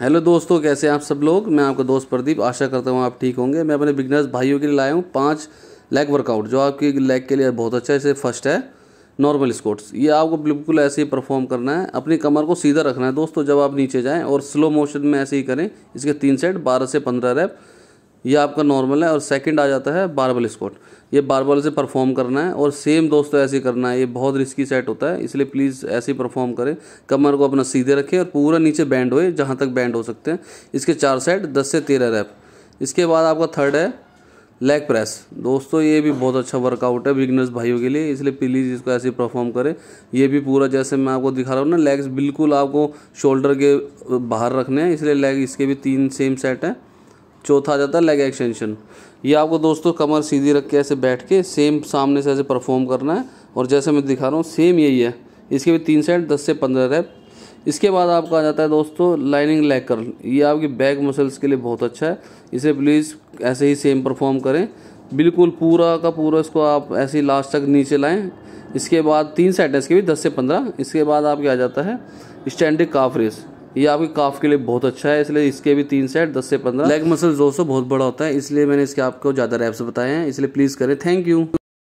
hello दोस्तों कैसे हैं आप सब लोग मैं आपका दोस्त प्रदीप आशा करता हूँ आप ठीक होंगे मैं अपने बिगनर्स भाइयों के लिए लाया हूँ पाँच लेग वर्कआउट जो आपकी लेग के लिए बहुत अच्छा है इसे फर्स्ट है नॉर्मल स्कोर्ट्स ये आपको बिल्कुल ऐसे ही परफॉर्म करना है अपनी कमर को सीधा रखना है दोस्तों जब आप नीचे जाएँ और स्लो मोशन में ऐसे ही करें इसके तीन सेट बारह से पंद्रह रैप ये आपका नॉर्मल है और सेकंड आ जाता है बारबल स्कॉट ये बारबल से परफॉर्म करना है और सेम दोस्तों तो ऐसे करना है ये बहुत रिस्की सेट होता है इसलिए प्लीज़ ऐसे ही परफॉर्म करें कमर को अपना सीधे रखें और पूरा नीचे बैंड होए जहाँ तक बैंड हो सकते हैं इसके चार सेट दस से तेरह रैप इसके बाद आपका थर्ड है लेग प्रेस दोस्तों ये भी बहुत अच्छा वर्कआउट है बिगनर्स भाइयों के लिए इसलिए प्लीज़ इसको ऐसे परफॉर्म करें ये भी पूरा जैसे मैं आपको दिखा रहा हूँ ना लेग्स बिल्कुल आपको शोल्डर के बाहर रखने हैं इसलिए लेग इसके भी तीन सेम सेट हैं चौथा आ जाता है लेग एक्सटेंशन ये आपको दोस्तों कमर सीधी रख के ऐसे बैठ के सेम सामने से ऐसे परफॉर्म करना है और जैसे मैं दिखा रहा हूँ सेम यही है इसके भी तीन सेट दस से पंद्रह रैप इसके बाद आपका आ जाता है दोस्तों लाइनिंग लेग कर्ल ये आपकी बैक मसल्स के लिए बहुत अच्छा है इसे प्लीज़ ऐसे ही सेम परफॉर्म करें बिल्कुल पूरा का पूरा इसको आप ऐसे ही लास्ट तक नीचे लाएं इसके बाद तीन सेट है इसके भी दस से पंद्रह इसके बाद आपके आ जाता है स्टैंडिंग काफ रेस ये आपके काफ के लिए बहुत अच्छा है इसलिए इसके भी तीन सेट दस से पंद्रह लेग मसल दोस्तों बहुत बड़ा होता है इसलिए मैंने इसके आपको ज़्यादा रैप्स बताए हैं इसलिए प्लीज़ करें थैंक यू